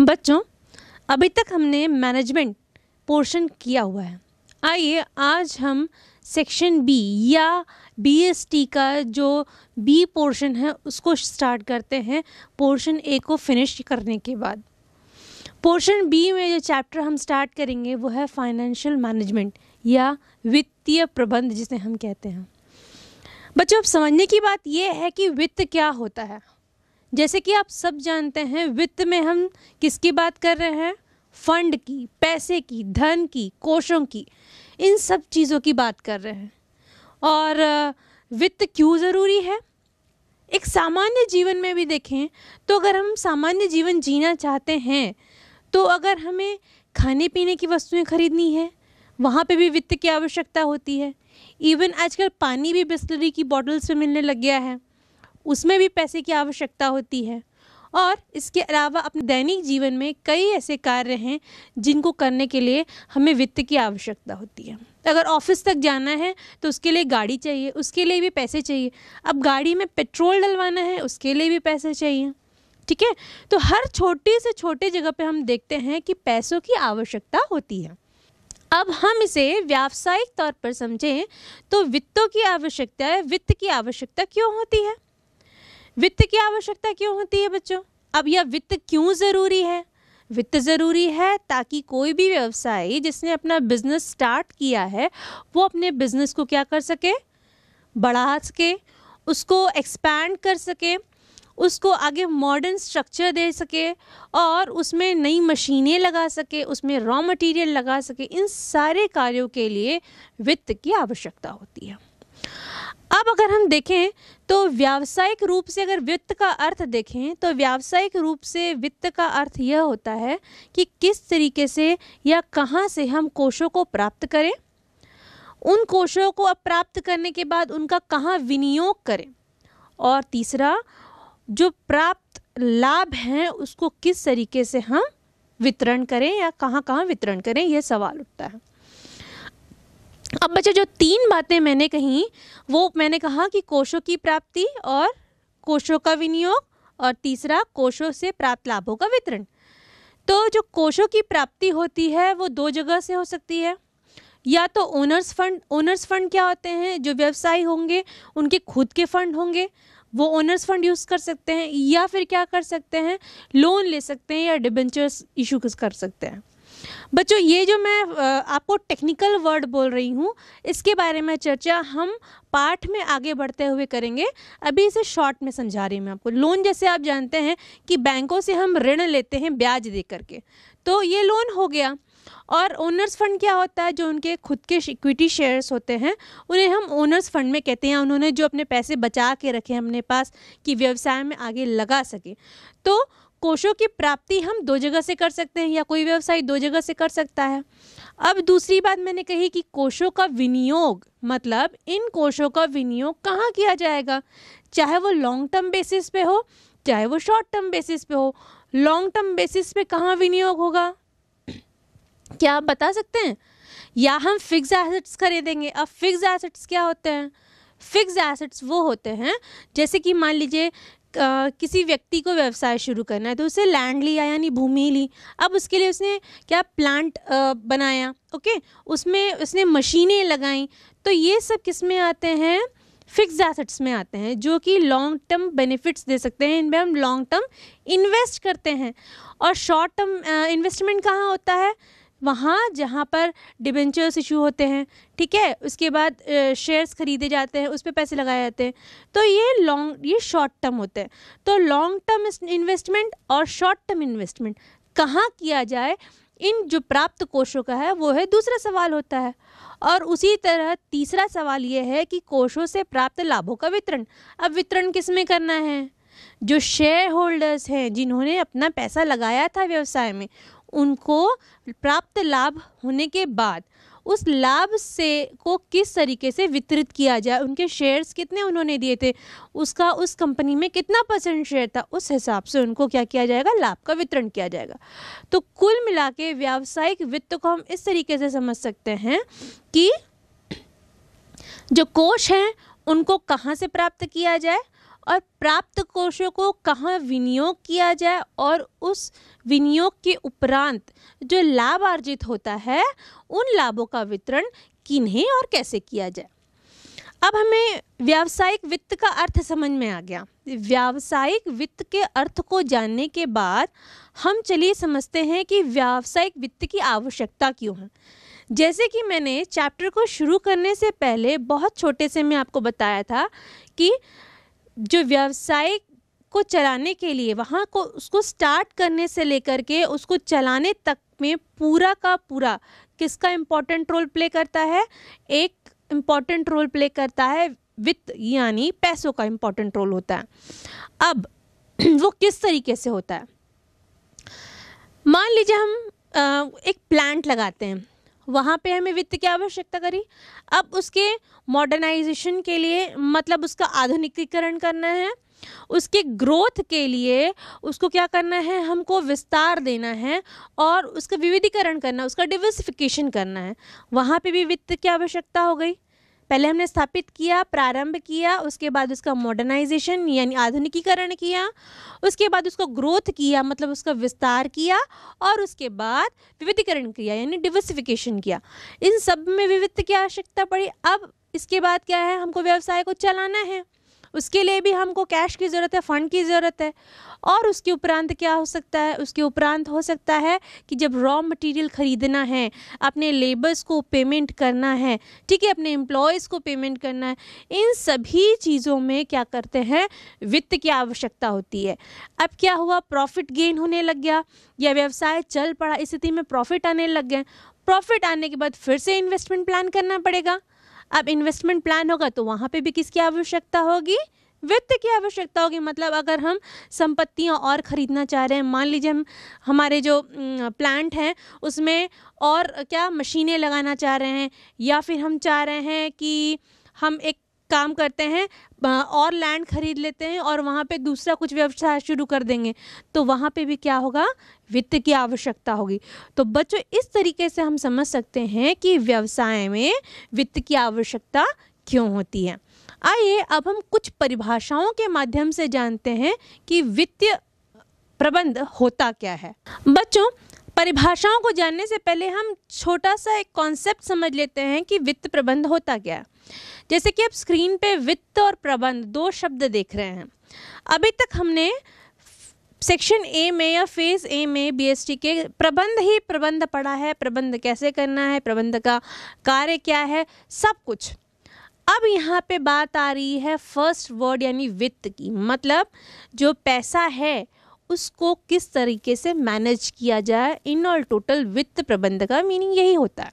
बच्चों अभी तक हमने मैनेजमेंट पोर्शन किया हुआ है आइए आज हम सेक्शन बी या बीएसटी का जो बी पोर्शन है उसको स्टार्ट करते हैं पोर्शन ए को फिनिश करने के बाद पोर्शन बी में जो चैप्टर हम स्टार्ट करेंगे वो है फाइनेंशियल मैनेजमेंट या वित्तीय प्रबंध जिसे हम कहते हैं बच्चों अब समझने की बात यह है कि वित्त क्या होता है जैसे कि आप सब जानते हैं वित्त में हम किसकी बात कर रहे हैं फंड की पैसे की धन की कोशों की इन सब चीज़ों की बात कर रहे हैं और वित्त क्यों ज़रूरी है एक सामान्य जीवन में भी देखें तो अगर हम सामान्य जीवन जीना चाहते हैं तो अगर हमें खाने पीने की वस्तुएं खरीदनी है वहाँ पे भी वित्त की आवश्यकता होती है इवन आजकल पानी भी बिस्लरी की बॉटल्स में मिलने लग गया है उसमें भी पैसे की आवश्यकता होती है और इसके अलावा अपने दैनिक जीवन में कई ऐसे कार्य हैं जिनको करने के लिए हमें वित्त की आवश्यकता होती है अगर ऑफिस तक जाना है तो उसके लिए गाड़ी चाहिए उसके लिए भी पैसे चाहिए अब गाड़ी में पेट्रोल डलवाना है उसके लिए भी पैसे चाहिए ठीक है तो हर छोटी से छोटे जगह पे हम देखते हैं कि पैसों की आवश्यकता होती है अब हम इसे व्यावसायिक तौर पर समझें तो वित्तों की आवश्यकता है वित्त की आवश्यकता क्यों होती है वित्त की आवश्यकता क्यों होती है बच्चों अब यह वित्त क्यों ज़रूरी है वित्त ज़रूरी है ताकि कोई भी व्यवसायी जिसने अपना बिजनेस स्टार्ट किया है वो अपने बिजनेस को क्या कर सके बढ़ा सके उसको एक्सपैंड कर सके उसको आगे मॉडर्न स्ट्रक्चर दे सके और उसमें नई मशीनें लगा सके उसमें रॉ मटेरियल लगा सके इन सारे कार्यों के लिए वित्त की आवश्यकता होती है अब अगर हम देखें तो व्यावसायिक रूप से अगर वित्त का अर्थ देखें तो व्यावसायिक रूप से वित्त का अर्थ यह होता है कि किस तरीके से या कहाँ से हम कोषों को प्राप्त करें उन कोषों को अब प्राप्त करने के बाद उनका कहाँ विनियोग करें और तीसरा जो प्राप्त लाभ हैं उसको किस तरीके से हम वितरण करें या कहाँ कहाँ वितरण करें यह सवाल उठता है अब बच्चे जो तीन बातें मैंने कही वो मैंने कहा कि कोशों की प्राप्ति और कोशों का विनियोग और तीसरा कोशों से प्राप्त लाभों का वितरण तो जो कोशों की प्राप्ति होती है वो दो जगह से हो सकती है या तो ओनर्स फंड ओनर्स फंड क्या होते हैं जो व्यवसायी होंगे उनके खुद के फंड होंगे वो ओनर्स फंड यूज़ कर सकते हैं या फिर क्या कर सकते हैं लोन ले सकते हैं या डिबेंचर्स इशू कर सकते हैं बच्चों ये जो मैं आपको टेक्निकल वर्ड बोल रही हूँ इसके बारे में चर्चा हम पाठ में आगे बढ़ते हुए करेंगे अभी इसे शॉर्ट में समझा रही हूँ मैं आपको लोन जैसे आप जानते हैं कि बैंकों से हम ऋण लेते हैं ब्याज दे करके तो ये लोन हो गया और ओनर्स फंड क्या होता है जो उनके खुद के इक्विटी शेयर्स होते हैं उन्हें हम ओनर्स फंड में कहते हैं उन्होंने जो अपने पैसे बचा के रखे अपने पास कि व्यवसाय में आगे लगा सके तो कोशों की प्राप्ति हम दो जगह से कर सकते हैं या कोई व्यवसाय दो जगह से कर सकता है अब दूसरी बात मैंने कही कि कोशों का विनियोग मतलब इन कोशों का विनियोग कहाँ किया जाएगा चाहे वो लॉन्ग टर्म बेसिस पे हो चाहे वो शॉर्ट टर्म बेसिस पे हो लॉन्ग टर्म बेसिस पे कहाँ विनियोग होगा क्या आप बता सकते हैं या हम फिक्स एसेट्स खरीदेंगे अब फिक्स एसेट्स क्या होते हैं फिक्स एसेट्स वो होते हैं जैसे कि मान लीजिए आ, किसी व्यक्ति को व्यवसाय शुरू करना है तो उसे लैंड लिया यानी भूमि ली अब उसके लिए उसने क्या प्लांट आ, बनाया ओके उसमें उसने मशीनें लगाई तो ये सब किस में आते हैं फिक्स एसेट्स में आते हैं जो कि लॉन्ग टर्म बेनिफिट्स दे सकते हैं इनमें हम लॉन्ग टर्म इन्वेस्ट करते हैं और शॉर्ट टर्म इन्वेस्टमेंट कहाँ होता है वहाँ जहाँ पर डिबेंचर्स इशू होते हैं ठीक है उसके बाद शेयर्स खरीदे जाते हैं उस पर पैसे लगाए जाते हैं तो ये लॉन्ग ये शॉर्ट टर्म होते हैं तो लॉन्ग टर्म इन्वेस्टमेंट और शॉर्ट टर्म इन्वेस्टमेंट कहाँ किया जाए इन जो प्राप्त कोशों का है वो है दूसरा सवाल होता है और उसी तरह तीसरा सवाल ये है कि कोशों से प्राप्त लाभों का वितरण अब वितरण किस में करना है जो शेयर होल्डर्स हैं जिन्होंने अपना पैसा लगाया था व्यवसाय में उनको प्राप्त लाभ होने के बाद उस लाभ से को किस तरीके से वितरित किया जाए उनके शेयर्स कितने उन्होंने दिए थे उसका उस कंपनी में कितना परसेंट शेयर था उस हिसाब से उनको क्या किया जाएगा लाभ का वितरण किया जाएगा तो कुल मिला के व्यावसायिक वित्त को हम इस तरीके से समझ सकते हैं कि जो कोष हैं उनको कहाँ से प्राप्त किया जाए और प्राप्त कोषों को कहाँ विनियोग किया जाए और उस विनियोग के उपरांत जो लाभ अर्जित होता है उन लाभों का वितरण किन्हें और कैसे किया जाए अब हमें व्यावसायिक वित्त का अर्थ समझ में आ गया व्यावसायिक वित्त के अर्थ को जानने के बाद हम चलिए समझते हैं कि व्यावसायिक वित्त की आवश्यकता क्यों है जैसे कि मैंने चैप्टर को शुरू करने से पहले बहुत छोटे से मैं आपको बताया था कि जो व्यवसाय को चलाने के लिए वहाँ को उसको स्टार्ट करने से लेकर के उसको चलाने तक में पूरा का पूरा किसका इम्पोर्टेंट रोल प्ले करता है एक इम्पॉर्टेंट रोल प्ले करता है वित्त यानी पैसों का इम्पॉर्टेंट रोल होता है अब वो किस तरीके से होता है मान लीजिए हम एक प्लांट लगाते हैं वहाँ पे हमें वित्त की आवश्यकता करी अब उसके मॉडर्नाइजेशन के लिए मतलब उसका आधुनिकीकरण करना है उसके ग्रोथ के लिए उसको क्या करना है हमको विस्तार देना है और उसका विविधीकरण करना उसका डिवर्सिफिकेशन करना है वहाँ पे भी वित्त की आवश्यकता हो गई पहले हमने स्थापित किया प्रारंभ किया उसके बाद उसका मॉडर्नाइजेशन यानी आधुनिकीकरण किया उसके बाद उसको ग्रोथ किया मतलब उसका विस्तार किया और उसके बाद विविधीकरण किया यानी डिवर्सिफिकेशन किया इन सब में विविध की आवश्यकता पड़ी अब इसके बाद क्या है हमको व्यवसाय को चलाना है उसके लिए भी हमको कैश की ज़रूरत है फंड की ज़रूरत है और उसके उपरांत क्या हो सकता है उसके उपरांत हो सकता है कि जब रॉ मटेरियल ख़रीदना है अपने लेबर्स को पेमेंट करना है ठीक है अपने एम्प्लॉयज़ को पेमेंट करना है इन सभी चीज़ों में क्या करते हैं वित्त की आवश्यकता होती है अब क्या हुआ प्रॉफिट गेन होने लग गया या व्यवसाय चल पड़ा स्थिति में प्रॉफिट आने लग गए प्रॉफिट आने के बाद फिर से इन्वेस्टमेंट प्लान करना पड़ेगा अब इन्वेस्टमेंट प्लान होगा तो वहाँ पे भी किसकी आवश्यकता होगी वित्त की आवश्यकता होगी मतलब अगर हम संपत्तियाँ और ख़रीदना चाह रहे हैं मान लीजिए हम हमारे जो प्लांट हैं उसमें और क्या मशीनें लगाना चाह रहे हैं या फिर हम चाह रहे हैं कि हम एक काम करते हैं और लैंड खरीद लेते हैं और वहाँ पे दूसरा कुछ व्यवसाय शुरू कर देंगे तो वहाँ पे भी क्या होगा वित्त की आवश्यकता होगी तो बच्चों इस तरीके से हम समझ सकते हैं कि व्यवसाय में वित्त की आवश्यकता क्यों होती है आइए अब हम कुछ परिभाषाओं के माध्यम से जानते हैं कि वित्तीय प्रबंध होता क्या है बच्चों परिभाषाओं को जानने से पहले हम छोटा सा एक कॉन्सेप्ट समझ लेते हैं कि वित्त प्रबंध होता क्या है जैसे कि आप स्क्रीन पे वित्त और प्रबंध दो शब्द देख रहे हैं अभी तक हमने सेक्शन ए में या फेज ए में बीएसटी के प्रबंध ही प्रबंध पढ़ा है प्रबंध कैसे करना है प्रबंध का कार्य क्या है सब कुछ अब यहाँ पे बात आ रही है फर्स्ट वर्ड यानी वित्त की मतलब जो पैसा है उसको किस तरीके से मैनेज किया जाए इन ऑल टोटल वित्त प्रबंध का मीनिंग यही होता है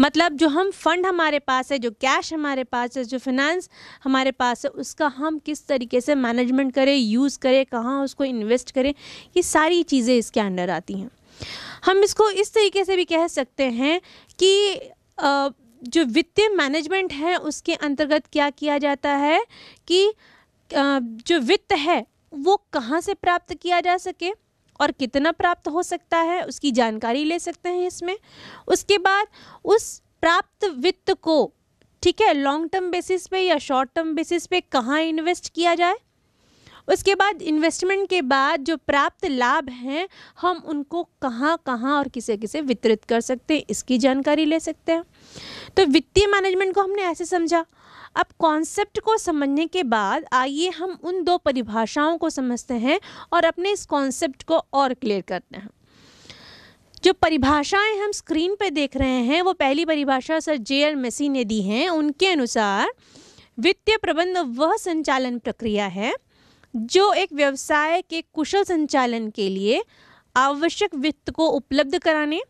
मतलब जो हम फंड हमारे पास है जो कैश हमारे पास है जो फिनेंस हमारे पास है उसका हम किस तरीके से मैनेजमेंट करें यूज़ करें कहाँ उसको इन्वेस्ट करें ये सारी चीज़ें इसके अंडर आती हैं हम इसको इस तरीके से भी कह सकते हैं कि जो वित्तीय मैनेजमेंट है उसके अंतर्गत क्या किया जाता है कि जो वित्त है वो कहाँ से प्राप्त किया जा सके और कितना प्राप्त हो सकता है उसकी जानकारी ले सकते हैं इसमें उसके बाद उस प्राप्त वित्त को ठीक है लॉन्ग टर्म बेसिस पे या शॉर्ट टर्म बेसिस पे कहाँ इन्वेस्ट किया जाए उसके बाद इन्वेस्टमेंट के बाद जो प्राप्त लाभ हैं हम उनको कहाँ कहाँ और किसे किसे वितरित कर सकते हैं इसकी जानकारी ले सकते हैं तो वित्तीय मैनेजमेंट को हमने ऐसे समझा अब कॉन्सेप्ट को समझने के बाद आइए हम उन दो परिभाषाओं को समझते हैं और अपने इस कॉन्सेप्ट को और क्लियर करते हैं जो परिभाषाएं हम स्क्रीन पर देख रहे हैं वो पहली परिभाषा सर जे एल मेसी ने दी हैं उनके अनुसार वित्तीय प्रबंध वह संचालन प्रक्रिया है जो एक व्यवसाय के कुशल संचालन के लिए आवश्यक वित्त को उपलब्ध कराने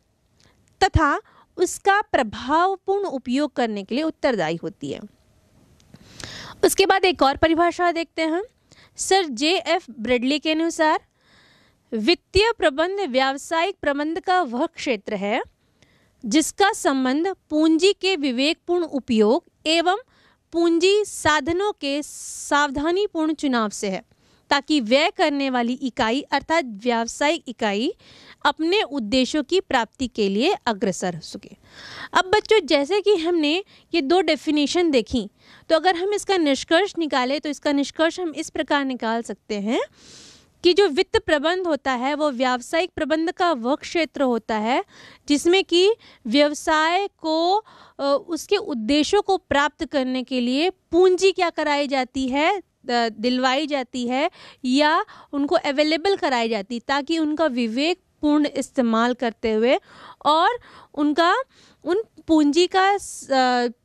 तथा उसका प्रभावपूर्ण उपयोग करने के लिए उत्तरदायी होती है उसके बाद एक और परिभाषा देखते हैं सर जे एफ ब्रेडली के अनुसार वित्तीय प्रबंध व्यावसायिक प्रबंध का वह क्षेत्र है जिसका संबंध पूंजी के विवेकपूर्ण उपयोग एवं पूंजी साधनों के सावधानीपूर्ण चुनाव से है ताकि व्यय करने वाली इकाई अर्थात व्यावसायिक इकाई अपने उद्देश्यों की प्राप्ति के लिए अग्रसर हो सके अब बच्चों जैसे कि हमने ये दो डेफिनेशन देखी तो अगर हम इसका निष्कर्ष निकालें तो इसका निष्कर्ष हम इस प्रकार निकाल सकते हैं कि जो वित्त प्रबंध होता है वो व्यावसायिक प्रबंध का वह क्षेत्र होता है जिसमें कि व्यवसाय को उसके उद्देश्यों को प्राप्त करने के लिए पूंजी क्या कराई जाती है दिलवाई जाती है या उनको अवेलेबल कराई जाती ताकि उनका विवेक पूर्ण इस्तेमाल करते हुए और उनका उन पूंजी का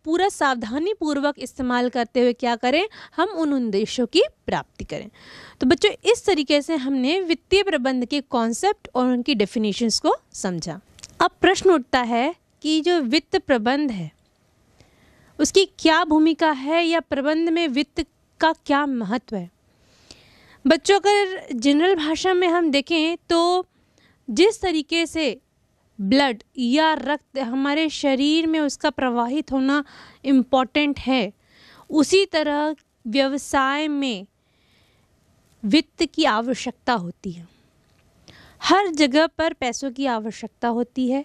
पूरा सावधानी पूर्वक इस्तेमाल करते हुए क्या करें हम उन उद्देश्यों की प्राप्ति करें तो बच्चों इस तरीके से हमने वित्तीय प्रबंध के कॉन्सेप्ट और उनकी डेफिनेशंस को समझा अब प्रश्न उठता है कि जो वित्त प्रबंध है उसकी क्या भूमिका है या प्रबंध में वित्त का क्या महत्व है बच्चों अगर जनरल भाषा में हम देखें तो जिस तरीके से ब्लड या रक्त हमारे शरीर में उसका प्रवाहित होना इम्पॉर्टेंट है उसी तरह व्यवसाय में वित्त की आवश्यकता होती है हर जगह पर पैसों की आवश्यकता होती है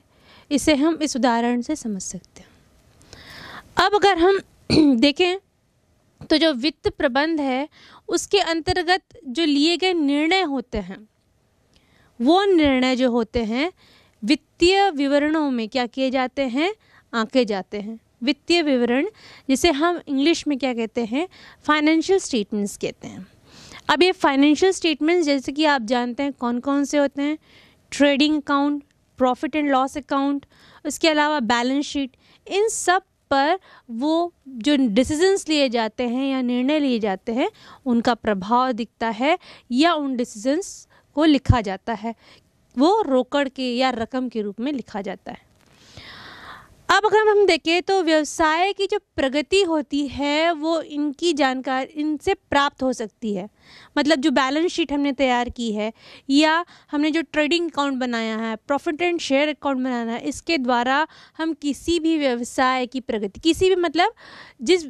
इसे हम इस उदाहरण से समझ सकते हैं अब अगर हम देखें तो जो वित्त प्रबंध है उसके अंतर्गत जो लिए गए निर्णय होते हैं वो निर्णय जो होते हैं वित्तीय विवरणों में क्या किए जाते हैं आंके जाते हैं वित्तीय विवरण जिसे हम इंग्लिश में क्या कहते हैं फाइनेंशियल स्टेटमेंट्स कहते हैं अब ये फाइनेंशियल स्टेटमेंट्स जैसे कि आप जानते हैं कौन कौन से होते हैं trading account profit and loss account उसके अलावा बैलेंस शीट इन सब पर वो जो डिसीजंस लिए जाते हैं या निर्णय लिए जाते हैं उनका प्रभाव दिखता है या उन डिसीजंस को लिखा जाता है वो रोकड़ के या रकम के रूप में लिखा जाता है अब अगर हम देखें तो व्यवसाय की जो प्रगति होती है वो इनकी जानकारी इनसे प्राप्त हो सकती है मतलब जो बैलेंस शीट हमने तैयार की है या हमने जो ट्रेडिंग अकाउंट बनाया है प्रॉफिट एंड शेयर अकाउंट बनाना है इसके द्वारा हम किसी भी व्यवसाय की प्रगति किसी भी मतलब जिस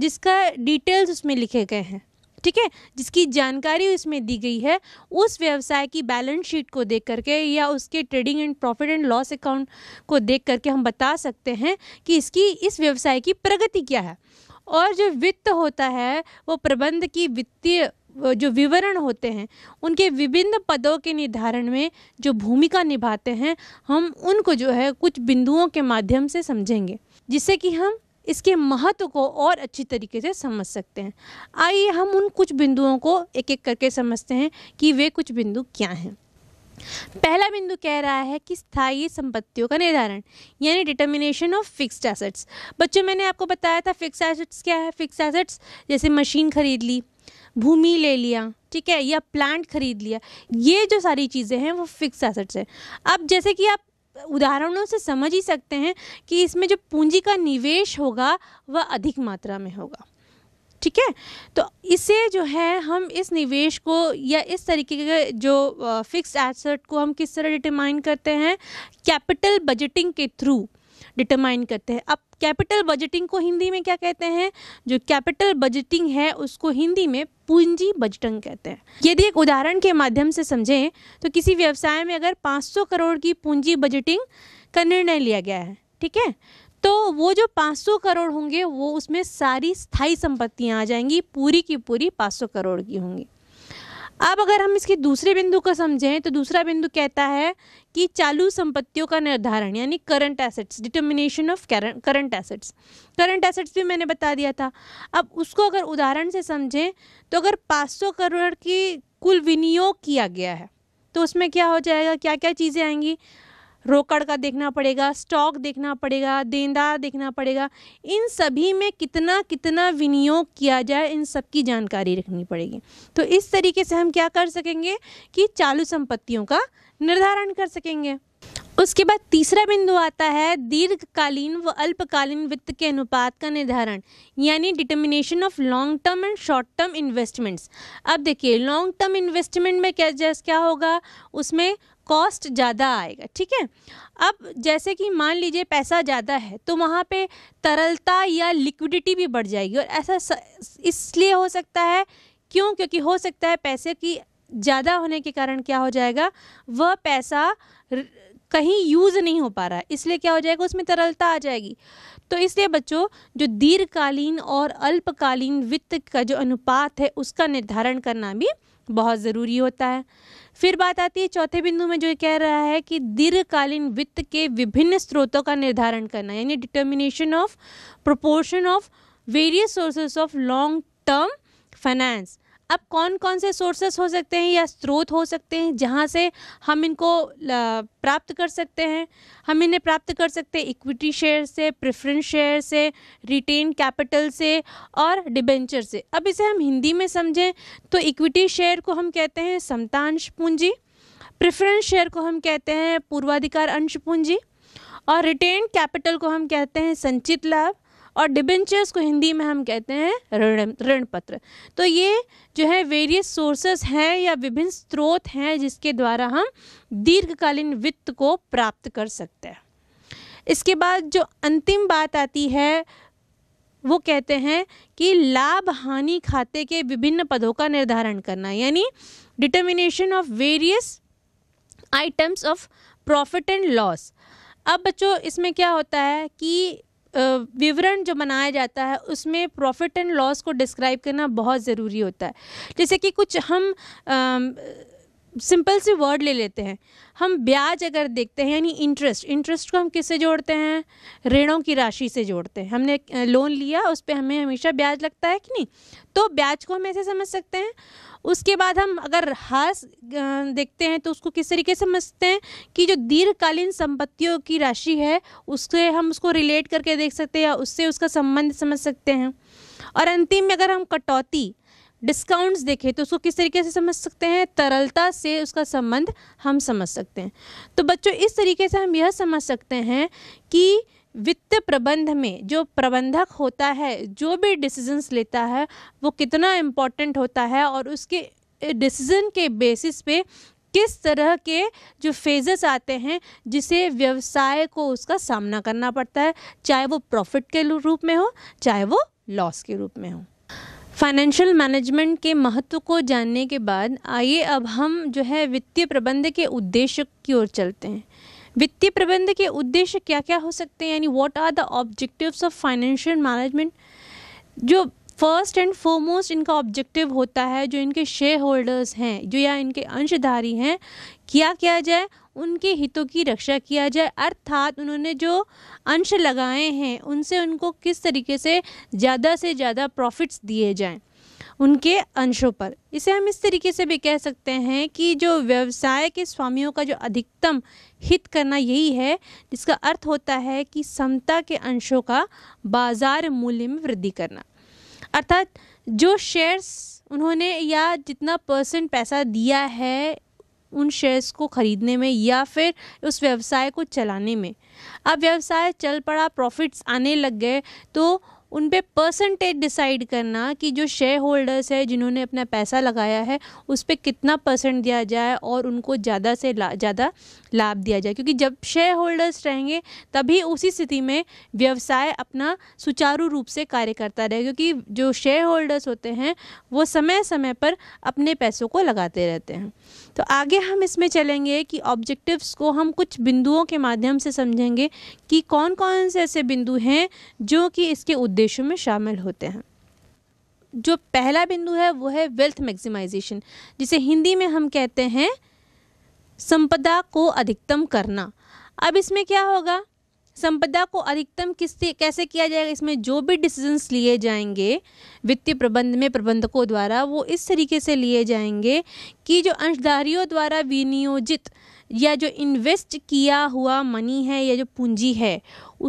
जिसका डिटेल्स उसमें लिखे गए हैं ठीक है जिसकी जानकारी उसमें दी गई है उस व्यवसाय की बैलेंस शीट को देख करके या उसके trading and profit and loss account को देख करके हम बता सकते हैं कि इसकी इस व्यवसाय की प्रगति क्या है और जो वित्त होता है वो प्रबंध की वित्तीय जो विवरण होते हैं उनके विभिन्न पदों के निर्धारण में जो भूमिका निभाते हैं हम उनको जो है कुछ बिंदुओं के माध्यम से समझेंगे जिससे कि हम इसके महत्व को और अच्छी तरीके से समझ सकते हैं आइए हम उन कुछ बिंदुओं को एक एक करके समझते हैं कि वे कुछ बिंदु क्या हैं पहला बिंदु कह रहा है कि स्थायी संपत्तियों का निर्धारण यानी डिटर्मिनेशन ऑफ फिक्स्ड एसेट्स बच्चों मैंने आपको बताया था फिक्स एसेट्स क्या है फिक्स एसेट्स जैसे मशीन खरीद ली भूमि ले लिया ठीक है या प्लांट खरीद लिया ये जो सारी चीज़ें हैं वो फिक्स एसेट्स हैं अब जैसे कि आप उदाहरणों से समझ ही सकते हैं कि इसमें जो पूंजी का निवेश होगा वह अधिक मात्रा में होगा ठीक है तो इसे जो है हम इस निवेश को या इस तरीके के जो फिक्स एसेट को हम किस तरह डिटरमाइन करते हैं कैपिटल बजटिंग के थ्रू डिटरमाइन करते हैं अब कैपिटल बजटिंग को हिंदी में क्या कहते हैं जो कैपिटल बजटिंग है उसको हिंदी में पूंजी बजटिंग कहते हैं यदि एक उदाहरण के माध्यम से समझें तो किसी व्यवसाय में अगर 500 करोड़ की पूंजी बजटिंग का निर्णय लिया गया है ठीक है तो वो जो 500 करोड़ होंगे वो उसमें सारी स्थायी संपत्तियां आ जाएंगी पूरी की पूरी 500 करोड़ की होंगी अब अगर हम इसके दूसरे बिंदु को समझें तो दूसरा बिंदु कहता है कि चालू संपत्तियों का निर्धारण यानी current assets determination of current assets current assets भी मैंने बता दिया था अब उसको अगर उदाहरण से समझें तो अगर 500 करोड़ की कुल विनियोग किया गया है तो उसमें क्या हो जाएगा क्या क्या चीज़ें आएंगी रोकड़ का देखना पड़ेगा स्टॉक देखना पड़ेगा देनदार देखना पड़ेगा इन सभी में कितना कितना विनियोग किया जाए इन सब की जानकारी रखनी पड़ेगी तो इस तरीके से हम क्या कर सकेंगे कि चालू संपत्तियों का निर्धारण कर सकेंगे उसके बाद तीसरा बिंदु आता है दीर्घकालीन व अल्पकालीन वित्त के अनुपात का निर्धारण यानी determination of long term and short term investments अब देखिए लॉन्ग टर्म इन्वेस्टमेंट में क्या जैसे क्या होगा उसमें कॉस्ट ज़्यादा आएगा ठीक है अब जैसे कि मान लीजिए पैसा ज़्यादा है तो वहाँ पे तरलता या लिक्विडिटी भी बढ़ जाएगी और ऐसा इसलिए हो सकता है क्यों क्योंकि हो सकता है पैसे की ज़्यादा होने के कारण क्या हो जाएगा वह पैसा कहीं यूज़ नहीं हो पा रहा है इसलिए क्या हो जाएगा उसमें तरलता आ जाएगी तो इसलिए बच्चों जो दीर्घकालीन और अल्पकालीन वित्त का जो अनुपात है उसका निर्धारण करना भी बहुत ज़रूरी होता है फिर बात आती है चौथे बिंदु में जो कह रहा है कि दीर्घकालीन वित्त के विभिन्न स्रोतों का निर्धारण करना यानी determination of proportion of various sources of long term finance अब कौन कौन से सोर्सेस हो सकते हैं या स्रोत हो सकते हैं जहाँ से हम इनको प्राप्त कर सकते हैं हम इन्हें प्राप्त कर सकते हैं इक्विटी शेयर से प्रेफरेंस शेयर से रिटेन कैपिटल से और डिबेंचर से अब इसे हम हिंदी में समझें तो इक्विटी शेयर को हम कहते हैं समतांश पूंजी प्रेफरेंस शेयर को हम कहते हैं पूर्वाधिकार अंश पूंजी और रिटेन कैपिटल को हम कहते हैं संचित लाभ और डिबेंचर्स को हिंदी में हम कहते हैं ऋण ऋण पत्र तो ये जो है वेरियस सोर्सेस हैं या विभिन्न स्रोत हैं जिसके द्वारा हम दीर्घकालीन वित्त को प्राप्त कर सकते हैं इसके बाद जो अंतिम बात आती है वो कहते हैं कि लाभ हानि खाते के विभिन्न पदों का निर्धारण करना यानी determination of various items of profit and loss अब बच्चों इसमें क्या होता है कि विवरण जो मनाया जाता है उसमें प्रॉफिट एंड लॉस को डिस्क्राइब करना बहुत ज़रूरी होता है जैसे कि कुछ हम सिंपल से वर्ड ले लेते हैं हम ब्याज अगर देखते हैं यानी इंटरेस्ट इंटरेस्ट को हम किससे जोड़ते हैं ऋणों की राशि से जोड़ते हैं हमने लोन लिया उस पर हमें हमेशा ब्याज लगता है कि नहीं तो ब्याज को हम ऐसे समझ सकते हैं उसके बाद हम अगर हास देखते हैं तो उसको किस तरीके से समझते हैं कि जो दीर्घकालीन संपत्तियों की राशि है उससे हम उसको रिलेट करके देख सकते हैं या उससे उसका संबंध समझ सकते हैं और अंतिम में अगर हम कटौती डिस्काउंट्स देखें तो उसको किस तरीके से समझ सकते हैं तरलता से उसका संबंध हम समझ सकते हैं तो बच्चों इस तरीके से हम यह समझ सकते हैं कि वित्त प्रबंध में जो प्रबंधक होता है जो भी डिसीजंस लेता है वो कितना इम्पोर्टेंट होता है और उसके डिसीजन के बेसिस पे किस तरह के जो फेजेस आते हैं जिसे व्यवसाय को उसका सामना करना पड़ता है चाहे वो प्रॉफिट के रूप में हो चाहे वो लॉस के रूप में हो फाइनेंशियल मैनेजमेंट के महत्व को जानने के बाद आइए अब हम जो है वित्तीय प्रबंध के उद्देश्य की ओर चलते हैं वित्तीय प्रबंध के उद्देश्य क्या क्या हो सकते हैं यानी what are the objectives of financial management जो फर्स्ट एंड फोरमोस्ट इनका ऑब्जेक्टिव होता है जो इनके शेयर होल्डर्स हैं जो या इनके अंशधारी हैं क्या किया जाए उनके हितों की रक्षा किया जाए अर्थात उन्होंने जो अंश लगाए हैं उनसे उनको किस तरीके से ज़्यादा से ज़्यादा प्रॉफिट्स दिए जाएं उनके अंशों पर इसे हम इस तरीके से भी कह सकते हैं कि जो व्यवसाय के स्वामियों का जो अधिकतम हित करना यही है जिसका अर्थ होता है कि समता के अंशों का बाजार मूल्य में वृद्धि करना अर्थात जो शेयर्स उन्होंने या जितना परसेंट पैसा दिया है उन शेयर्स को ख़रीदने में या फिर उस व्यवसाय को चलाने में अब व्यवसाय चल पड़ा प्रॉफिट्स आने लग गए तो उन पर परसेंटेज डिसाइड करना कि जो शेयर होल्डर्स है जिन्होंने अपना पैसा लगाया है उस पर कितना परसेंट दिया जाए और उनको ज़्यादा से ला, ज़्यादा लाभ दिया जाए क्योंकि जब शेयर होल्डर्स रहेंगे तभी उसी स्थिति में व्यवसाय अपना सुचारू रूप से कार्य करता रहे क्योंकि जो शेयर होल्डर्स होते हैं वो समय समय पर अपने पैसों को लगाते रहते हैं तो आगे हम इसमें चलेंगे कि ऑब्जेक्टिव्स को हम कुछ बिंदुओं के माध्यम से समझेंगे कि कौन कौन से ऐसे बिंदु हैं जो कि इसके उद्देश्यों में शामिल होते हैं जो पहला बिंदु है वो है वेल्थ मैक्सिमाइजेशन जिसे हिंदी में हम कहते हैं संपदा को अधिकतम करना अब इसमें क्या होगा संपदा को अधिकतम किस कैसे किया जाएगा इसमें जो भी डिसीजंस लिए जाएंगे वित्तीय प्रबंध में प्रबंधकों द्वारा वो इस तरीके से लिए जाएंगे कि जो अंशधारियों द्वारा विनियोजित या जो इन्वेस्ट किया हुआ मनी है या जो पूंजी है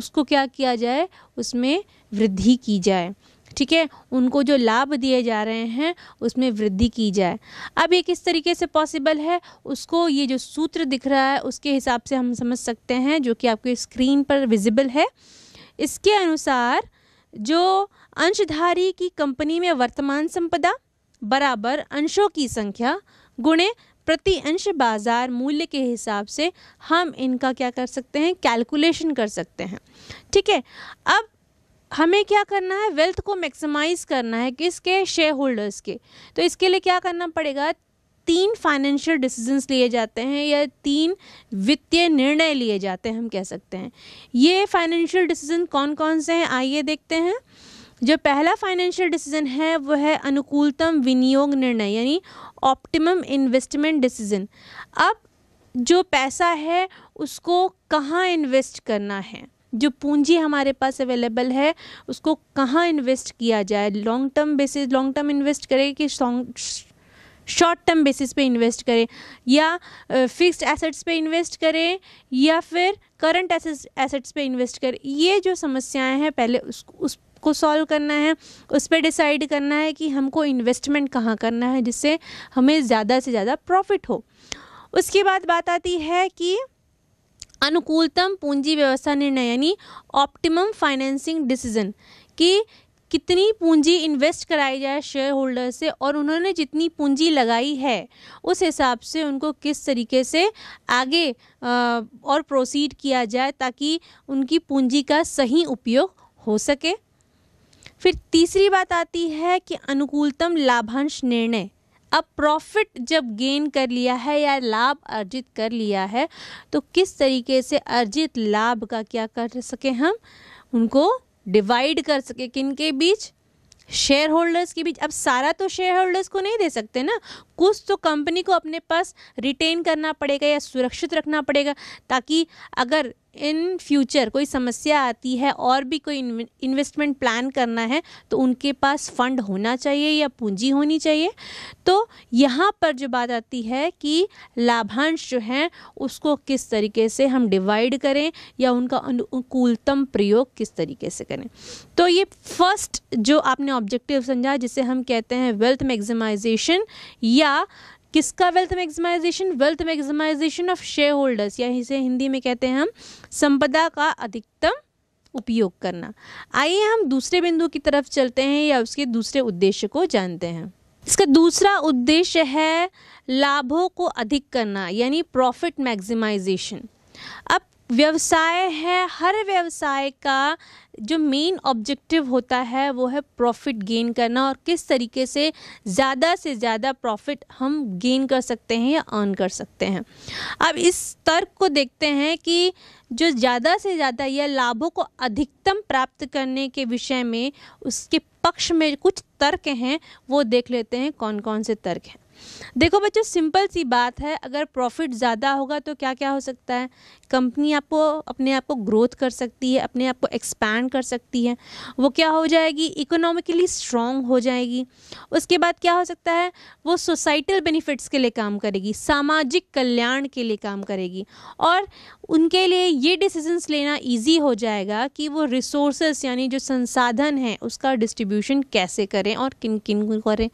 उसको क्या किया जाए उसमें वृद्धि की जाए ठीक है उनको जो लाभ दिए जा रहे हैं उसमें वृद्धि की जाए अब ये किस तरीके से पॉसिबल है उसको ये जो सूत्र दिख रहा है उसके हिसाब से हम समझ सकते हैं जो कि आपके स्क्रीन पर विजिबल है इसके अनुसार जो अंशधारी की कंपनी में वर्तमान संपदा बराबर अंशों की संख्या गुणे प्रति अंश बाजार मूल्य के हिसाब से हम इनका क्या कर सकते हैं कैलकुलेशन कर सकते हैं ठीक है अब हमें क्या करना है वेल्थ को मैक्सिमाइज करना है किसके शेयर होल्डर्स के तो इसके लिए क्या करना पड़ेगा तीन फाइनेंशियल डिसीजंस लिए जाते हैं या तीन वित्तीय निर्णय लिए जाते हैं हम कह सकते हैं ये फाइनेंशियल डिसीजन कौन कौन से हैं आइए देखते हैं जो पहला फाइनेंशियल डिसीजन है वो है अनुकूलतम विनियोग निर्णय यानी ऑप्टिमम इन्वेस्टमेंट डिसीजन अब जो पैसा है उसको कहाँ इन्वेस्ट करना है जो पूंजी हमारे पास अवेलेबल है उसको कहाँ इन्वेस्ट किया जाए long term basis long term invest करें कि शॉर्ट टर्म बेसिस पे इन्वेस्ट करें या फिक्स्ड एसेट्स पे इन्वेस्ट करें या फिर करंट एसेट्स पे इन्वेस्ट करें ये जो समस्याएं हैं पहले उस उसको सॉल्व करना है उस पर डिसाइड करना है कि हमको इन्वेस्टमेंट कहाँ करना है जिससे हमें ज़्यादा से ज़्यादा प्रॉफिट हो उसके बाद बात आती है कि अनुकूलतम पूंजी व्यवस्था निर्णय यानी ऑप्टिमम फाइनेंसिंग डिसीजन कि कितनी पूंजी इन्वेस्ट कराई जाए शेयर होल्डर से और उन्होंने जितनी पूंजी लगाई है उस हिसाब से उनको किस तरीके से आगे और प्रोसीड किया जाए ताकि उनकी पूंजी का सही उपयोग हो सके फिर तीसरी बात आती है कि अनुकूलतम लाभांश निर्णय अब प्रॉफिट जब गेन कर लिया है या लाभ अर्जित कर लिया है तो किस तरीके से अर्जित लाभ का क्या कर सके हम उनको डिवाइड कर सके किन के बीच शेयर होल्डर्स के बीच अब सारा तो शेयर होल्डर्स को नहीं दे सकते ना कुछ तो कंपनी को अपने पास रिटेन करना पड़ेगा या सुरक्षित रखना पड़ेगा ताकि अगर इन फ्यूचर कोई समस्या आती है और भी कोई इन्वेस्टमेंट प्लान करना है तो उनके पास फंड होना चाहिए या पूंजी होनी चाहिए तो यहाँ पर जो बात आती है कि लाभांश जो है उसको किस तरीके से हम डिवाइड करें या उनका अनुकूलतम प्रयोग किस तरीके से करें तो ये फर्स्ट जो आपने ऑब्जेक्टिव समझा जिसे हम कहते हैं वेल्थ मैक्सिमाइजेशन या किसका wealth maximization wealth maximization of shareholders या इसे हिंदी में कहते हैं हम संपदा का अधिकतम उपयोग करना आइए हम दूसरे बिंदु की तरफ चलते हैं या उसके दूसरे उद्देश्य को जानते हैं इसका दूसरा उद्देश्य है लाभों को अधिक करना यानी प्रॉफिट मैक्सिमाइजेशन अब व्यवसाय है हर व्यवसाय का जो मेन ऑब्जेक्टिव होता है वो है प्रॉफिट गेन करना और किस तरीके से ज़्यादा से ज़्यादा प्रॉफिट हम गेन कर सकते हैं या अर्न कर सकते हैं अब इस तर्क को देखते हैं कि जो ज़्यादा से ज़्यादा या लाभों को अधिकतम प्राप्त करने के विषय में उसके पक्ष में कुछ तर्क हैं वो देख लेते हैं कौन कौन से तर्क हैं देखो बच्चों सिंपल सी बात है अगर प्रॉफिट ज़्यादा होगा तो क्या क्या हो सकता है कंपनी आपको अपने आप को ग्रोथ कर सकती है अपने आप को एक्सपैंड कर सकती है वो क्या हो जाएगी इकोनॉमिकली स्ट्रॉन्ग हो जाएगी उसके बाद क्या हो सकता है वो सोसाइटल बेनिफिट्स के लिए काम करेगी सामाजिक कल्याण के लिए काम करेगी और उनके लिए ये डिसीजंस लेना इजी हो जाएगा कि वो रिसोर्सेस यानी जो संसाधन हैं उसका डिस्ट्रीब्यूशन कैसे करें और किन किन को करें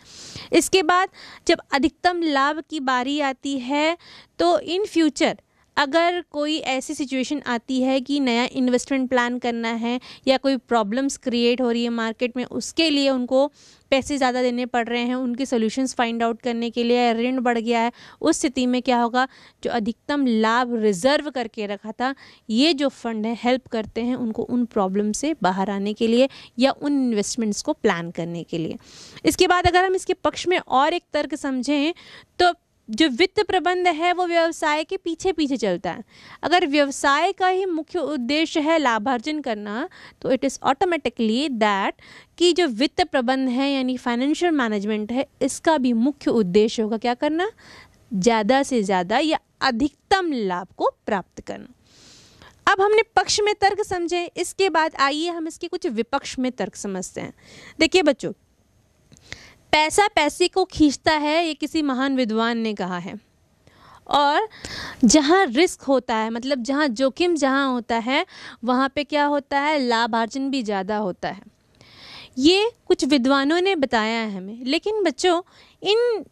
इसके बाद जब अधिकतम लाभ की बारी आती है तो इन फ्यूचर अगर कोई ऐसी सिचुएशन आती है कि नया इन्वेस्टमेंट प्लान करना है या कोई प्रॉब्लम्स क्रिएट हो रही है मार्केट में उसके लिए उनको पैसे ज़्यादा देने पड़ रहे हैं उनके सोल्यूशंस फाइंड आउट करने के लिए ऋण बढ़ गया है उस स्थिति में क्या होगा जो अधिकतम लाभ रिजर्व करके रखा था ये जो फंड है हेल्प करते हैं उनको उन प्रॉब्लम से बाहर आने के लिए या उन इन्वेस्टमेंट्स को प्लान करने के लिए इसके बाद अगर हम इसके पक्ष में और एक तर्क समझें तो जो वित्त प्रबंध है वो व्यवसाय के पीछे पीछे चलता है अगर व्यवसाय का ही मुख्य उद्देश्य है लाभार्जन करना तो इट इज़ ऑटोमेटिकली दैट कि जो वित्त प्रबंध है यानी फाइनेंशियल मैनेजमेंट है इसका भी मुख्य उद्देश्य होगा क्या करना ज़्यादा से ज़्यादा या अधिकतम लाभ को प्राप्त करना अब हमने पक्ष में तर्क समझे इसके बाद आइए हम इसके कुछ विपक्ष में तर्क समझते हैं देखिए बच्चों पैसा पैसे को खींचता है ये किसी महान विद्वान ने कहा है और जहाँ रिस्क होता है मतलब जहाँ जोखिम जहाँ होता है वहाँ पे क्या होता है लाभार्जन भी ज़्यादा होता है ये कुछ विद्वानों ने बताया है हमें लेकिन बच्चों इन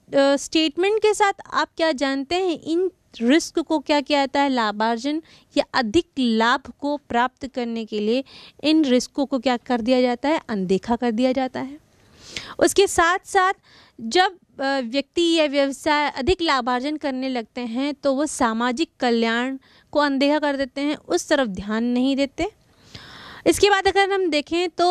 स्टेटमेंट के साथ आप क्या जानते हैं इन रिस्क को क्या जाता है लाभार्जन या अधिक लाभ को प्राप्त करने के लिए इन रिस्कों को क्या कर दिया जाता है अनदेखा कर दिया जाता है उसके साथ साथ जब व्यक्ति या व्यवसाय अधिक लाभार्जन करने लगते हैं तो वो सामाजिक कल्याण को अनदेखा कर देते हैं उस तरफ ध्यान नहीं देते इसके बाद अगर हम देखें तो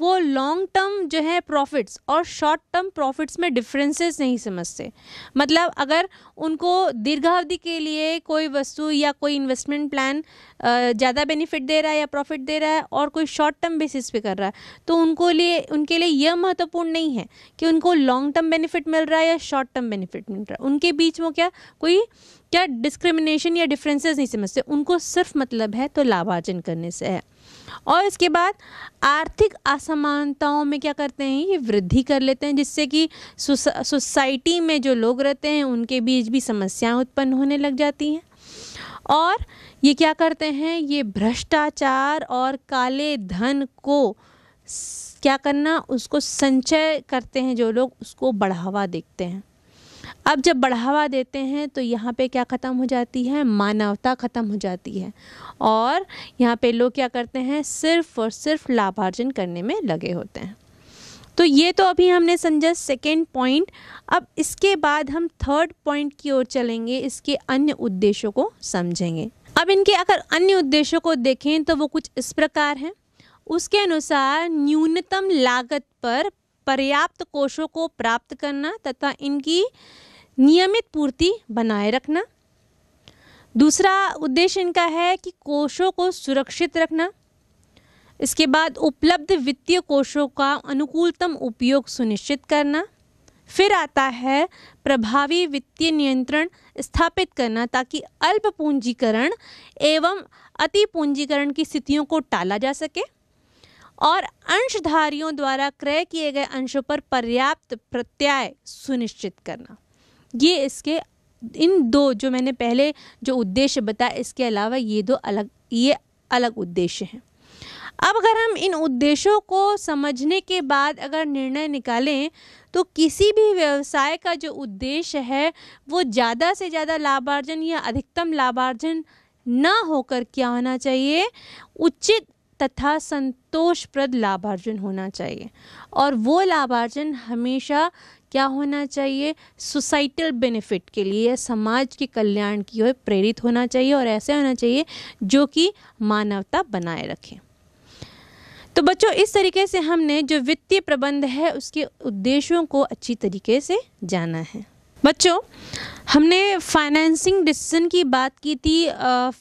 वो लॉन्ग टर्म जो है प्रॉफिट्स और शॉर्ट टर्म प्रॉफिट्स में डिफरेंसेस नहीं समझते मतलब अगर उनको दीर्घावधि के लिए कोई वस्तु या कोई इन्वेस्टमेंट प्लान ज़्यादा बेनिफिट दे रहा है या प्रॉफिट दे रहा है और कोई शॉर्ट टर्म बेसिस पे कर रहा है तो उनको लिए उनके लिए यह महत्वपूर्ण नहीं है कि उनको लॉन्ग टर्म बेनिफिट मिल रहा है या शॉर्ट टर्म बेनिफिट मिल रहा है उनके बीच में क्या कोई क्या डिस्क्रिमिनेशन या डिफरेंसेस नहीं समझते उनको सिर्फ मतलब है तो लाभार्जन करने से है और इसके बाद आर्थिक असमानताओं में क्या करते हैं ये वृद्धि कर लेते हैं जिससे कि सोसाइटी में जो लोग रहते हैं उनके बीच भी समस्याएं उत्पन्न होने लग जाती हैं और ये क्या करते हैं ये भ्रष्टाचार और काले धन को क्या करना उसको संचय करते हैं जो लोग उसको बढ़ावा देखते हैं अब जब बढ़ावा देते हैं तो यहाँ पे क्या ख़त्म हो जाती है मानवता ख़त्म हो जाती है और यहाँ पे लोग क्या करते हैं सिर्फ और सिर्फ लाभार्जन करने में लगे होते हैं तो ये तो अभी हमने समझा सेकेंड पॉइंट अब इसके बाद हम थर्ड पॉइंट की ओर चलेंगे इसके अन्य उद्देश्यों को समझेंगे अब इनके अगर अन्य उद्देश्यों को देखें तो वो कुछ इस प्रकार हैं उसके अनुसार न्यूनतम लागत पर पर्याप्त कोषों को प्राप्त करना तथा इनकी नियमित पूर्ति बनाए रखना दूसरा उद्देश्य इनका है कि कोषों को सुरक्षित रखना इसके बाद उपलब्ध वित्तीय कोषों का अनुकूलतम उपयोग सुनिश्चित करना फिर आता है प्रभावी वित्तीय नियंत्रण स्थापित करना ताकि अल्प पूंजीकरण एवं अति पूंजीकरण की स्थितियों को टाला जा सके और अंशधारियों द्वारा क्रय किए गए अंशों पर पर्याप्त प्रत्याय सुनिश्चित करना ये इसके इन दो जो मैंने पहले जो उद्देश्य बताया इसके अलावा ये दो अलग ये अलग उद्देश्य हैं अब अगर हम इन उद्देश्यों को समझने के बाद अगर निर्णय निकालें तो किसी भी व्यवसाय का जो उद्देश्य है वो ज़्यादा से ज़्यादा लाभार्जन या अधिकतम लाभार्जन ना होकर क्या होना चाहिए उचित तथा संतोषप्रद लाभार्जन होना चाहिए और वो लाभार्जन हमेशा क्या होना चाहिए सोसाइटल बेनिफिट के लिए समाज के कल्याण की ओर प्रेरित होना चाहिए और ऐसे होना चाहिए जो कि मानवता बनाए रखें तो बच्चों इस तरीके से हमने जो वित्तीय प्रबंध है उसके उद्देश्यों को अच्छी तरीके से जाना है बच्चों हमने फाइनेंसिंग डिसीजन की बात की थी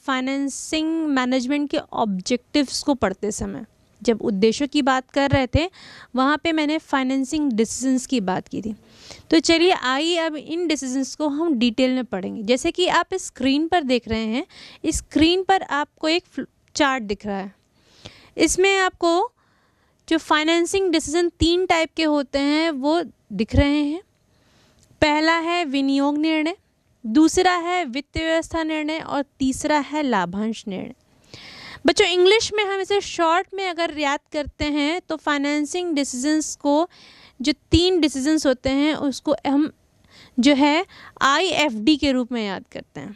फाइनेंसिंग मैनेजमेंट के ऑब्जेक्टिव्स को पढ़ते समय जब उद्देश्यों की बात कर रहे थे वहाँ पे मैंने फाइनेंसिंग डिसीजंस की बात की थी तो चलिए आइए अब इन डिसीजंस को हम डिटेल में पढ़ेंगे जैसे कि आप स्क्रीन पर देख रहे हैं स्क्रीन पर आपको एक चार्ट दिख रहा है इसमें आपको जो फाइनेंसिंग डिसीजन तीन टाइप के होते हैं वो दिख रहे हैं पहला है विनियोग निर्णय दूसरा है वित्त व्यवस्था निर्णय और तीसरा है लाभांश निर्णय बच्चों इंग्लिश में हम इसे शॉर्ट में अगर याद करते हैं तो फाइनेंसिंग डिसीजंस को जो तीन डिसीजंस होते हैं उसको हम जो है आईएफडी के रूप में याद करते हैं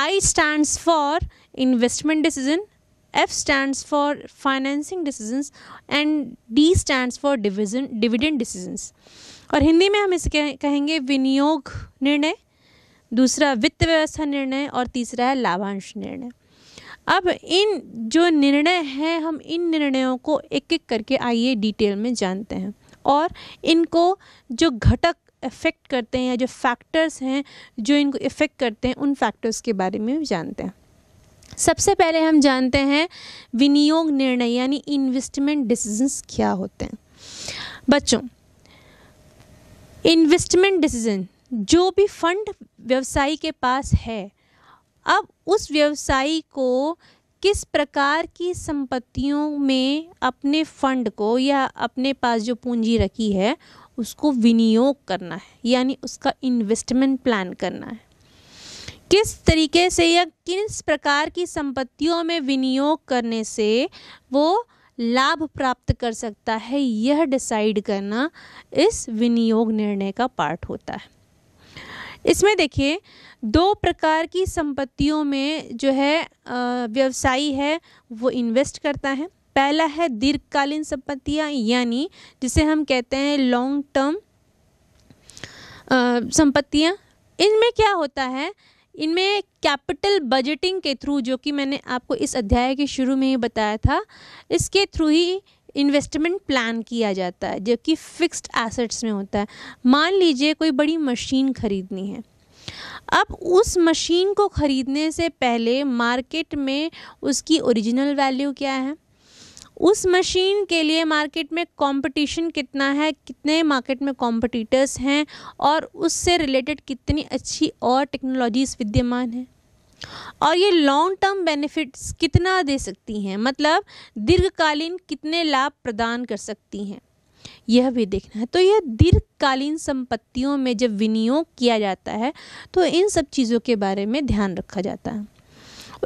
I stands for investment decision F stand for financing decisions and D stand for division dividend decisions. और हिंदी में हम इसे कह, कहेंगे विनियोग निर्णय दूसरा वित्त व्यवस्था निर्णय और तीसरा है लाभांश निर्णय अब इन जो निर्णय हैं हम इन निर्णयों को एक एक करके आइए डिटेल में जानते हैं और इनको जो घटक इफ़ेक्ट करते हैं या जो फैक्टर्स हैं जो इनको इफ़ेक्ट करते हैं उन फैक्टर्स के बारे में जानते हैं सबसे पहले हम जानते हैं विनियोग निर्णय यानी इन्वेस्टमेंट डिसीजंस क्या होते हैं बच्चों इन्वेस्टमेंट डिसीजन जो भी फंड व्यवसायी के पास है अब उस व्यवसायी को किस प्रकार की संपत्तियों में अपने फंड को या अपने पास जो पूंजी रखी है उसको विनियोग करना है यानी उसका इन्वेस्टमेंट प्लान करना है किस तरीके से या किस प्रकार की संपत्तियों में विनियोग करने से वो लाभ प्राप्त कर सकता है यह डिसाइड करना इस विनियोग निर्णय का पार्ट होता है इसमें देखिए दो प्रकार की संपत्तियों में जो है व्यवसायी है वो इन्वेस्ट करता है पहला है दीर्घकालीन संपत्तियाँ यानी जिसे हम कहते हैं लॉन्ग टर्म संपत्तियाँ इनमें क्या होता है इनमें कैपिटल बजटिंग के थ्रू जो कि मैंने आपको इस अध्याय के शुरू में ही बताया था इसके थ्रू ही इन्वेस्टमेंट प्लान किया जाता है जो कि फिक्स्ड एसेट्स में होता है मान लीजिए कोई बड़ी मशीन खरीदनी है अब उस मशीन को ख़रीदने से पहले मार्केट में उसकी ओरिजिनल वैल्यू क्या है उस मशीन के लिए मार्केट में कंपटीशन कितना है कितने मार्केट में कॉम्पिटिटर्स हैं और उससे रिलेटेड कितनी अच्छी और टेक्नोलॉजीज़ विद्यमान हैं और ये लॉन्ग टर्म बेनिफिट्स कितना दे सकती हैं मतलब दीर्घकालीन कितने लाभ प्रदान कर सकती हैं यह भी देखना है तो यह दीर्घकालीन संपत्तियों में जब विनियोग किया जाता है तो इन सब चीज़ों के बारे में ध्यान रखा जाता है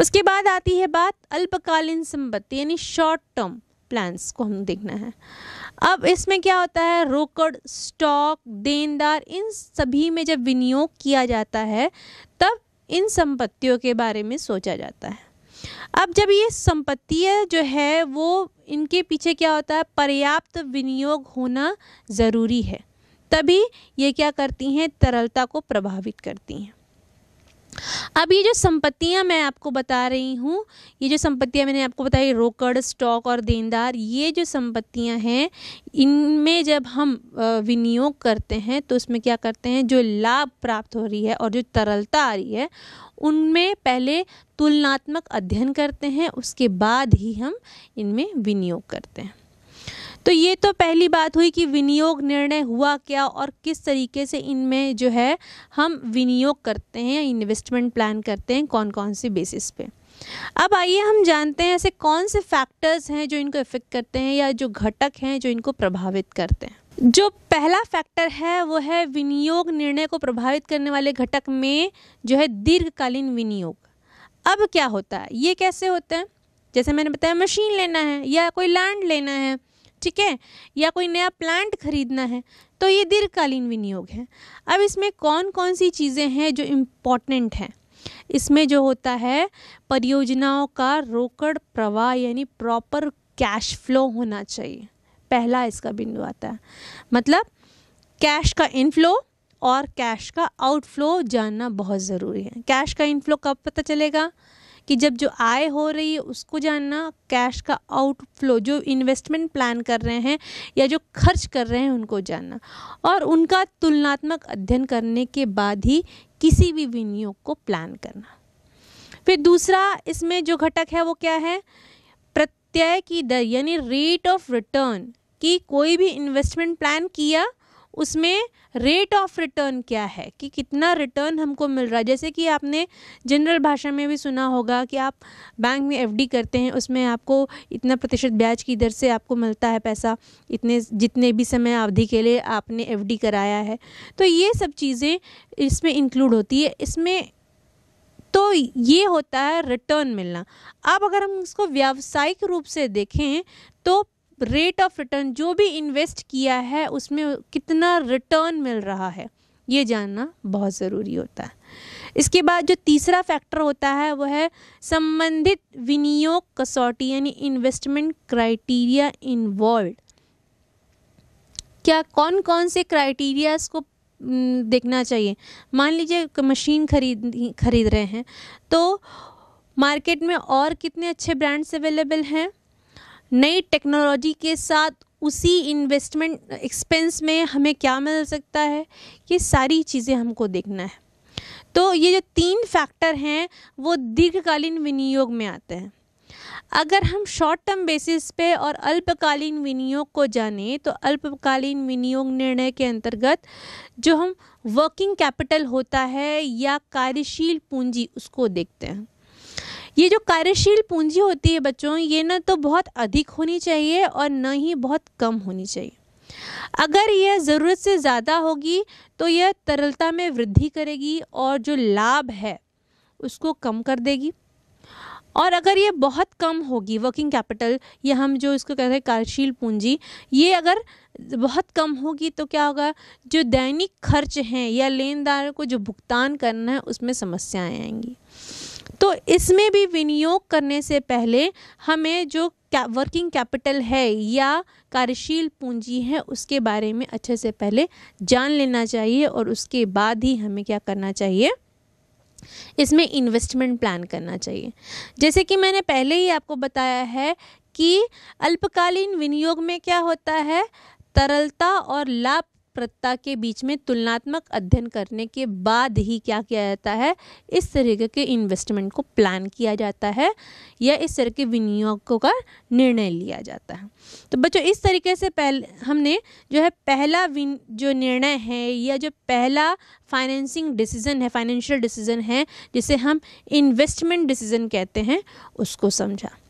उसके बाद आती है बात अल्पकालीन संपत्ति यानी शॉर्ट टर्म प्लान्स को हम देखना है अब इसमें क्या होता है रोकड़ स्टॉक देनदार इन सभी में जब विनियोग किया जाता है तब इन संपत्तियों के बारे में सोचा जाता है अब जब ये संपत्तियाँ जो है वो इनके पीछे क्या होता है पर्याप्त विनियोग होना ज़रूरी है तभी ये क्या करती हैं तरलता को प्रभावित करती हैं अब ये जो संपत्तियां मैं आपको बता रही हूँ ये जो संपत्तियां मैंने आपको बताई रोकड़ स्टॉक और देनदार ये जो संपत्तियां हैं इनमें जब हम विनियोग करते हैं तो उसमें क्या करते हैं जो लाभ प्राप्त हो रही है और जो तरलता आ रही है उनमें पहले तुलनात्मक अध्ययन करते हैं उसके बाद ही हम इनमें विनियोग करते हैं तो ये तो पहली बात हुई कि विनियोग निर्णय हुआ क्या और किस तरीके से इनमें जो है हम विनियोग करते हैं इन्वेस्टमेंट प्लान करते हैं कौन कौन सी बेसिस पे अब आइए हम जानते हैं ऐसे कौन से फैक्टर्स हैं जो इनको इफ़ेक्ट करते हैं या जो घटक हैं जो इनको प्रभावित करते हैं जो पहला फैक्टर है वो है विनियोग निर्णय को प्रभावित करने वाले घटक में जो है दीर्घकालीन विनियोग अब क्या होता है ये कैसे होता है जैसे मैंने बताया मशीन लेना है या कोई लैंड लेना है ठीक है या कोई नया प्लांट खरीदना है तो ये दीर्घकालीन विनियोग है अब इसमें कौन कौन सी चीज़ें हैं जो इम्पोर्टेंट हैं इसमें जो होता है परियोजनाओं का रोकड़ प्रवाह यानी प्रॉपर कैश फ्लो होना चाहिए पहला इसका बिंदु आता है मतलब कैश का इनफ्लो और कैश का आउटफ्लो जानना बहुत ज़रूरी है कैश का इनफ्लो कब पता चलेगा कि जब जो आय हो रही है उसको जानना कैश का आउटफ्लो जो इन्वेस्टमेंट प्लान कर रहे हैं या जो खर्च कर रहे हैं उनको जानना और उनका तुलनात्मक अध्ययन करने के बाद ही किसी भी विनियोग को प्लान करना फिर दूसरा इसमें जो घटक है वो क्या है प्रत्यय की दर यानी रेट ऑफ रिटर्न कि कोई भी इन्वेस्टमेंट प्लान किया उसमें रेट ऑफ रिटर्न क्या है कि कितना रिटर्न हमको मिल रहा है जैसे कि आपने जनरल भाषा में भी सुना होगा कि आप बैंक में एफडी करते हैं उसमें आपको इतना प्रतिशत ब्याज की दर से आपको मिलता है पैसा इतने जितने भी समय अवधि के लिए आपने एफडी कराया है तो ये सब चीज़ें इसमें इंक्लूड होती है इसमें तो ये होता है रिटर्न मिलना अब अगर हम इसको व्यावसायिक रूप से देखें तो रेट ऑफ रिटर्न जो भी इन्वेस्ट किया है उसमें कितना रिटर्न मिल रहा है ये जानना बहुत ज़रूरी होता है इसके बाद जो तीसरा फैक्टर होता है वह है संबंधित विनियोग कसौटी यानी इन्वेस्टमेंट क्राइटेरिया इन्वॉल्व क्या कौन कौन से क्राइटेरियाज को देखना चाहिए मान लीजिए मशीन खरीद खरीद रहे हैं तो मार्केट में और कितने अच्छे ब्रांड्स अवेलेबल हैं नई टेक्नोलॉजी के साथ उसी इन्वेस्टमेंट एक्सपेंस में हमें क्या मिल सकता है ये सारी चीज़ें हमको देखना है तो ये जो तीन फैक्टर हैं वो दीर्घकालीन विनियोग में आते हैं अगर हम शॉर्ट टर्म बेसिस पे और अल्पकालीन विनियोग को जाने तो अल्पकालीन विनियोग निर्णय के अंतर्गत जो हम वर्किंग कैपिटल होता है या कार्यशील पूंजी उसको देखते हैं ये जो कार्यशील पूंजी होती है बच्चों ये ना तो बहुत अधिक होनी चाहिए और न ही बहुत कम होनी चाहिए अगर यह ज़रूरत से ज़्यादा होगी तो यह तरलता में वृद्धि करेगी और जो लाभ है उसको कम कर देगी और अगर ये बहुत कम होगी वर्किंग कैपिटल या हम जो इसको कहते हैं कार्यशील पूंजी ये अगर बहुत कम होगी तो क्या होगा जो दैनिक खर्च हैं या लेनदार को जो भुगतान करना है उसमें समस्याएं आएंगी तो इसमें भी विनियोग करने से पहले हमें जो क्या वर्किंग कैपिटल है या कार्यशील पूंजी है उसके बारे में अच्छे से पहले जान लेना चाहिए और उसके बाद ही हमें क्या करना चाहिए इसमें इन्वेस्टमेंट प्लान करना चाहिए जैसे कि मैंने पहले ही आपको बताया है कि अल्पकालीन विनियोग में क्या होता है तरलता और लाभ प्रत्ता के बीच में तुलनात्मक अध्ययन करने के बाद ही क्या किया जाता है इस तरीके के इन्वेस्टमेंट को प्लान किया जाता है या इस तरह के विनियोगों का निर्णय लिया जाता है तो बच्चों इस तरीके से पहले हमने जो है पहला विन जो निर्णय है या जो पहला फाइनेंसिंग डिसीज़न है फाइनेंशियल डिसीज़न है जिसे हम इन्वेस्टमेंट डिसीज़न कहते हैं उसको समझा